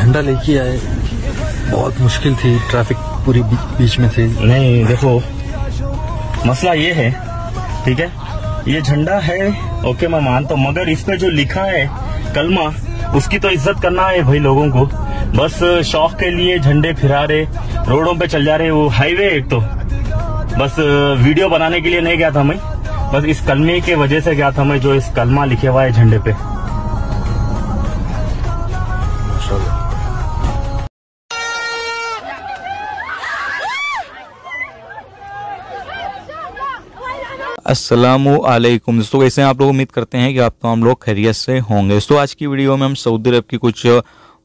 झंडा लेके आए बहुत मुश्किल थी ट्रैफिक पूरी बीच में थी नहीं देखो मसला ये है ठीक है ये झंडा है ओके मैं मानता हूँ मगर इस पे जो लिखा है कलमा उसकी तो इज्जत करना है भाई लोगों को बस शौक के लिए झंडे फिरा रहे रोडों पे चल जा रहे वो हाईवे एक तो बस वीडियो बनाने के लिए नहीं गया था मैं बस इस कलमे के वजह से गया था मैं जो इस कलमा लिखे हुआ है झंडे पे असलम दोस्तों कैसे हैं आप लोग उम्मीद करते हैं कि आप तमाम लोग खैरियत से होंगे दोस्तों आज की वीडियो में हम सऊदी अरब की कुछ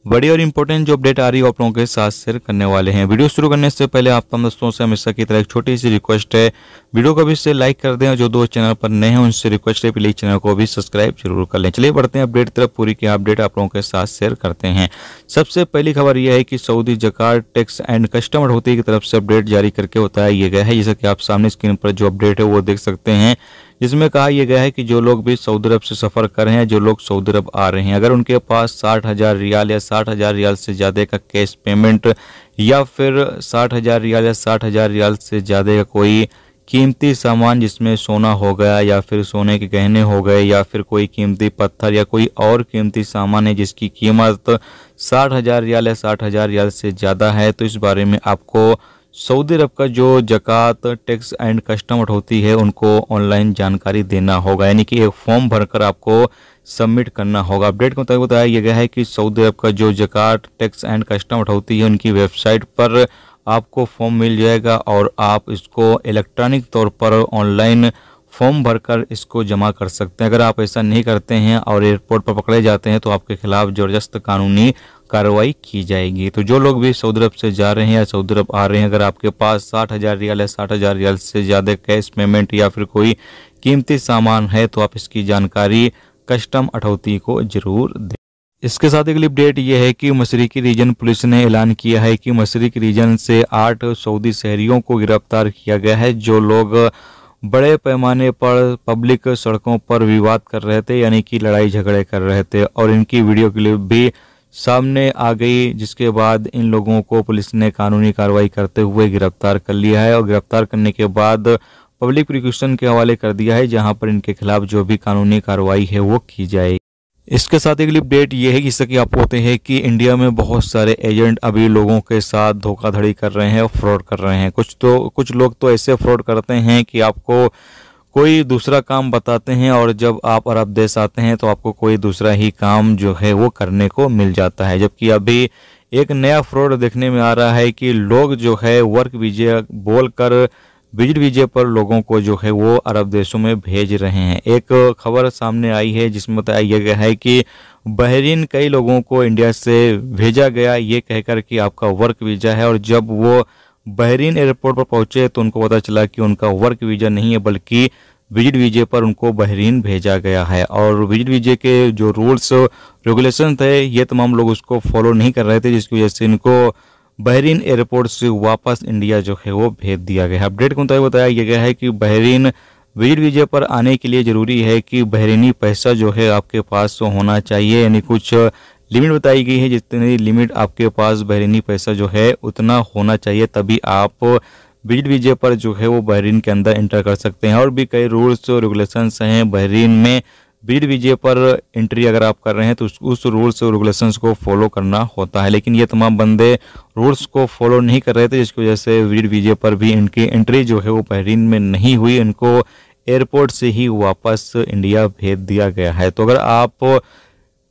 बड़ी और इंपॉर्टेंट जो अपडेट आ रही है आप लोगों के साथ शेयर करने वाले हैं वीडियो शुरू करने से पहले आप तमाम दोस्तों से हमेशा की तरह एक छोटी सी रिक्वेस्ट है वीडियो को भी से लाइक कर दें जो दो चैनल पर नए हैं उनसे रिक्वेस्ट है प्लीज चैनल को भी सब्सक्राइब जरूर कर लें चलिए बढ़ते हैं अपडेट तरफ पूरी की अपडेट आप लोगों के साथ शेयर करते हैं सबसे पहली खबर यह है कि सऊदी जकार टैक्स एंड कस्टमर होती की तरफ से अपडेट जारी करके बताया गया है जैसा कि आप सामने स्क्रीन पर जो अपडेट है वो देख सकते हैं जिसमें कहा यह गया है कि जो लोग भी सऊदी अरब से सफ़र कर रहे हैं जो लोग सऊदी अरब आ रहे हैं अगर उनके पास साठ हज़ार रियाल या साठ हज़ार रियाल से ज़्यादा का कैश पेमेंट या फिर साठ हज़ार रियाल या साठ हज़ार रियाल से ज़्यादा का कोई कीमती सामान जिसमें सोना हो गया या फिर सोने के गहने हो गए या फिर कोई कीमती पत्थर या कोई और कीमती सामान है जिसकी कीमत साठ हज़ार रियाल या साठ हज़ार रियाल से ज़्यादा है तो इस बारे में आपको सऊदी अरब का जो जक़ात टैक्स एंड कस्टम अथॉरिटी है उनको ऑनलाइन जानकारी देना होगा यानी कि एक फॉर्म भरकर आपको सबमिट करना होगा अपडेट के मुताबिक बताया यह गया है कि सऊदी अरब का जो जक़ात टैक्स एंड कस्टम अथॉरिटी है उनकी वेबसाइट पर आपको फॉर्म मिल जाएगा और आप इसको इलेक्ट्रॉनिक तौर पर ऑनलाइन फॉर्म भरकर इसको जमा कर सकते हैं अगर आप ऐसा नहीं करते हैं और एयरपोर्ट पर पकड़े जाते हैं तो आपके खिलाफ ज़बरदस्त कानूनी कार्रवाई की जाएगी तो जो लोग भी सऊदी अरब से जा रहे हैं या सऊदी अरब आ रहे हैं अगर आपके पास साठ हज़ार रियाल या साठ हज़ार रियाल से ज़्यादा कैश पेमेंट या फिर कोई कीमती सामान है तो आप इसकी जानकारी कस्टम अठौती को जरूर दें इसके साथ अगली अपडेट यह है कि मशरकी रीजन पुलिस ने ऐलान किया है कि मशरकी रीजन से आठ सऊदी शहरियों को गिरफ्तार किया गया है जो लोग बड़े पैमाने पर पब्लिक सड़कों पर विवाद कर रहे थे यानी कि लड़ाई झगड़े कर रहे थे और इनकी वीडियो क्लिप भी सामने आ गई जिसके बाद इन लोगों को पुलिस ने कानूनी कार्रवाई करते हुए गिरफ्तार कर लिया है और गिरफ्तार करने के बाद पब्लिक प्रिक्यूशन के हवाले कर दिया है जहां पर इनके खिलाफ जो भी कानूनी कार्रवाई है वो की जाएगी इसके साथ एक अपडेट ये है कि कि आप होते हैं कि इंडिया में बहुत सारे एजेंट अभी लोगों के साथ धोखाधड़ी कर रहे हैं और फ्रॉड कर रहे हैं कुछ तो कुछ लोग तो ऐसे फ्रॉड करते हैं कि आपको कोई दूसरा काम बताते हैं और जब आप अरब देश आते हैं तो आपको कोई दूसरा ही काम जो है वो करने को मिल जाता है जबकि अभी एक नया फ्रॉड देखने में आ रहा है कि लोग जो है वर्क विजय बोल कर विजिट वीजे पर लोगों को जो है वो अरब देशों में भेज रहे हैं एक खबर सामने आई है जिसमें बताया गया है कि बहरीन कई लोगों को इंडिया से भेजा गया ये कहकर कि आपका वर्क वीज़ा है और जब वो बहरीन एयरपोर्ट पर पहुंचे तो उनको पता चला कि उनका वर्क वीज़ा नहीं है बल्कि विजिट वीजे पर उनको बहरीन भेजा गया है और विजिट वीजे के जो रूल्स रेगुलेशन थे ये तमाम लोग उसको फॉलो नहीं कर रहे थे जिसकी वजह से इनको बहरीन एयरपोर्ट से वापस इंडिया जो है वो भेज दिया गया है अपडेट के मुताबिक बताया गया है कि बहरीन विजिट वीजे पर आने के लिए ज़रूरी है कि बहरीनी पैसा जो है आपके पास होना चाहिए यानी कुछ लिमिट बताई गई है जितनी लिमिट आपके पास बहरीनी पैसा जो है उतना होना चाहिए तभी आप विजिट वीजे पर जो है वो बहरीन के अंदर इंटर कर सकते हैं और भी कई रूल्स और रेगुलेशंस हैं बहरीन में बीड वीजे पर एंट्री अगर आप कर रहे हैं तो उस, उस रूल्स और रेगुलेशन को फॉलो करना होता है लेकिन ये तमाम बंदे रूल्स को फॉलो नहीं कर रहे थे जिसकी वजह से बीड वीजे पर भी इनकी एंट्री जो है वो बहरीन में नहीं हुई इनको एयरपोर्ट से ही वापस इंडिया भेज दिया गया है तो अगर आप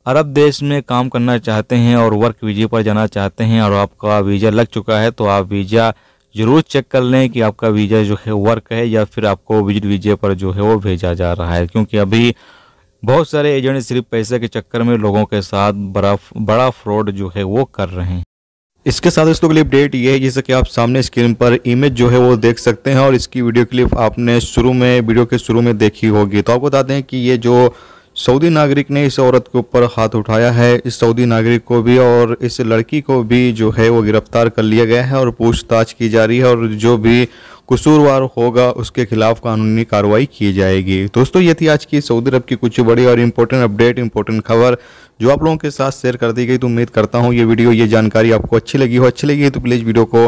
अरब देश में काम करना चाहते हैं और वर्क वीजे पर जाना चाहते हैं और आपका वीज़ा लग चुका है तो आप वीज़ा ज़रूर चेक कर लें कि आपका वीज़ा जो है वर्क है या फिर आपको विजिट वीजे पर जो है वो भेजा जा रहा है क्योंकि अभी बहुत सारे एजेंट सिर्फ पैसे के चक्कर में लोगों के साथ बड़ा बड़ा फ्रॉड जो है वो कर रहे हैं इसके साथ दोस्तों के लिए अपडेट ये है जैसे कि आप सामने स्क्रीन पर इमेज जो है वो देख सकते हैं और इसकी वीडियो क्लिप आपने शुरू में वीडियो के शुरू में देखी होगी तो आपको बता दें कि ये जो सऊदी नागरिक ने इस औरत के ऊपर हाथ उठाया है इस सऊदी नागरिक को भी और इस लड़की को भी जो है वो गिरफ्तार कर लिया गया है और पूछताछ की जा रही है और जो भी कसूरवार होगा उसके खिलाफ कानूनी कार्रवाई की जाएगी दोस्तों ये थी आज की सऊदी अरब की कुछ बड़ी और इम्पोर्टेंट अपडेट इम्पोर्टेंट खबर जो आप लोगों के साथ शेयर कर दी गई तो उम्मीद करता हूँ ये वीडियो ये जानकारी आपको अच्छी लगी हो अच्छी लगी तो प्लीज़ वीडियो को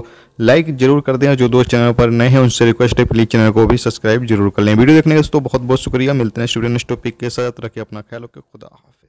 लाइक जरूर कर दें जो दोस्त चैनल पर नए हैं उनसे रिक्वेस्ट है प्लीज़ चैनल को भी सब्सक्राइब जरूर कर लें वीडियो देखने के दोस्तों बहुत बहुत शुक्रिया मिलते हैं स्टूडेंट टॉपिक के साथ रखें अपना ख्याल रखें खुदा हाफि